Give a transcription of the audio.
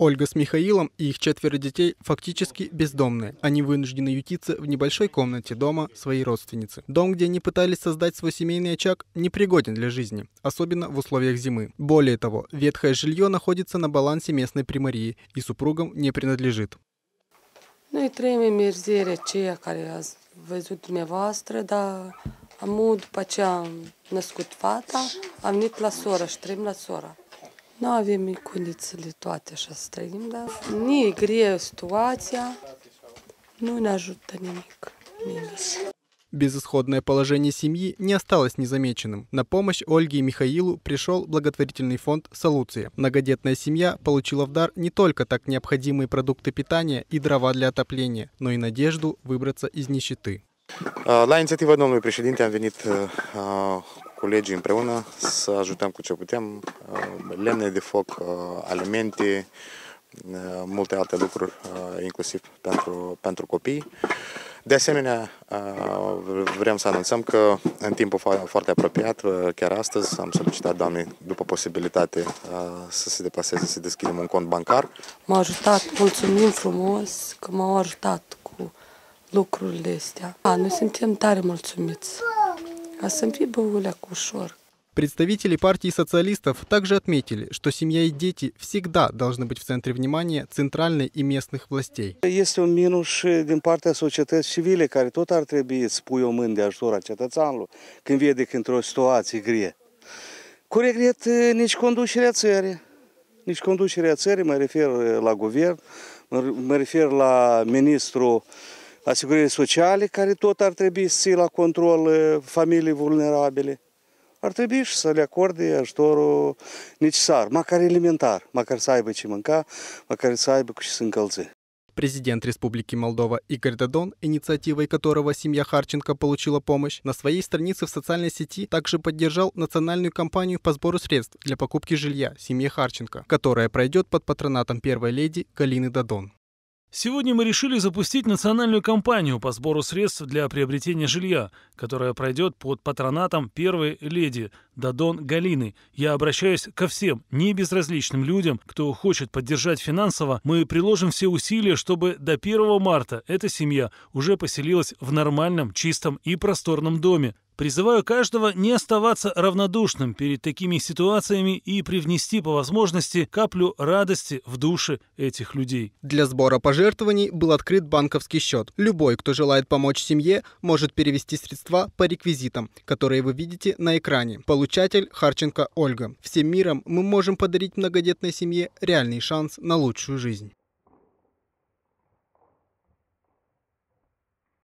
Ольга с Михаилом и их четверо детей фактически бездомные. Они вынуждены ютиться в небольшой комнате дома своей родственницы. Дом, где они пытались создать свой семейный очаг, непригоден для жизни, особенно в условиях зимы. Более того, ветхое жилье находится на балансе местной примарии и супругам не принадлежит. Ну и треми мерзере чекаря а везут мне вастры, да, амуд пачам наскутфата, а в них а штрим ласора. Nu avem condițiile toate așa să trăim, dar nu e grea situația, nu ne ajută nimic. nimic. Безысходное положение семьи не осталось незамеченным. На помощь Ольге и Михаилу пришел благотворительный фонд «Салуция». Многодетная семья получила в дар не только так необходимые продукты питания и дрова для отопления, но и надежду выбраться из нищеты. La inițiativa domnului președinte am venit colegii împreună să ajutăm cu ce putem, uh, lemne de foc, uh, alimente, uh, multe alte lucruri, inclusiv pentru, pentru copii. De asemenea, vrem să anunțăm că în timpul foarte apropiat, chiar astăzi, am solicitat doamnei după posibilitate să se deplaseze, să deschidem un cont bancar. M-a ajutat, mulțumim frumos că m-au ajutat cu lucrurile astea. A, noi suntem tare mulțumiți. Представители партии социалистов также отметили, что семья и дети всегда должны быть в центре внимания центральной и местных властей. Este un minus din partea societății civile, care tot ar trebui să pui o mână de ajutor a cetățeanului când vede că într-o situație grea. Cu regret nici conducerea țării, nici conducerea țării, mă refer la guvern, mă refer la ministrul asigurării sociale, care tot ar trebui să ții la control uh, familii vulnerabile. Ar trebui și să le acorde ajutorul necesar, măcar elementar, măcar să aibă ce mânca, măcar să aibă cu ce să încălze. Президент Республики Молдова Игорь Дадон, инициативой которого семья Харченко получила помощь, на своей странице в социальной сети также поддержал национальную кампанию по сбору средств для покупки жилья семье Харченко, которая пройдет под патронатом первой леди Галины Дадон. Сегодня мы решили запустить национальную кампанию по сбору средств для приобретения жилья, которая пройдет под патронатом первой леди Дадон Галины. Я обращаюсь ко всем не безразличным людям, кто хочет поддержать финансово. Мы приложим все усилия, чтобы до 1 марта эта семья уже поселилась в нормальном, чистом и просторном доме. Призываю каждого не оставаться равнодушным перед такими ситуациями и привнести по возможности каплю радости в души этих людей. Для сбора пожертвований был открыт банковский счет. Любой, кто желает помочь семье, может перевести средства по реквизитам, которые вы видите на экране. Получ. Получатель Харченко Ольга. Всем миром мы можем подарить многодетной семье реальный шанс на лучшую жизнь.